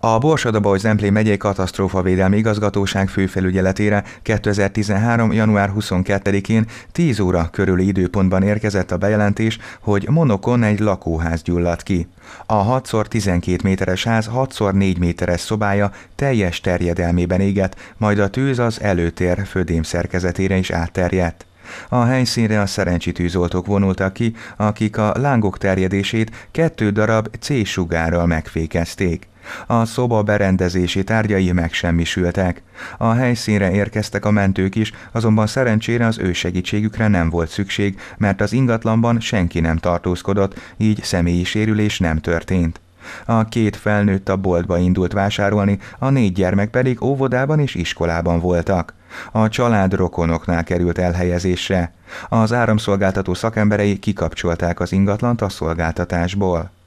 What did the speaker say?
A Borsodobaj zemplén megyei védelmi igazgatóság főfelügyeletére 2013. január 22-én 10 óra körüli időpontban érkezett a bejelentés, hogy Monokon egy lakóház gyulladt ki. A 6x12 méteres ház 6x4 méteres szobája teljes terjedelmében égett, majd a tűz az előtér födém szerkezetére is átterjedt. A helyszínre a szerencsitűzoltók vonultak ki, akik a lángok terjedését kettő darab C-sugárral megfékezték. A szoba berendezési tárgyai megsemmisültek. A helyszínre érkeztek a mentők is, azonban szerencsére az ő segítségükre nem volt szükség, mert az ingatlanban senki nem tartózkodott, így személyi sérülés nem történt. A két felnőtt a boltba indult vásárolni, a négy gyermek pedig óvodában és iskolában voltak. A család rokonoknál került elhelyezésre. Az áramszolgáltató szakemberei kikapcsolták az ingatlant a szolgáltatásból.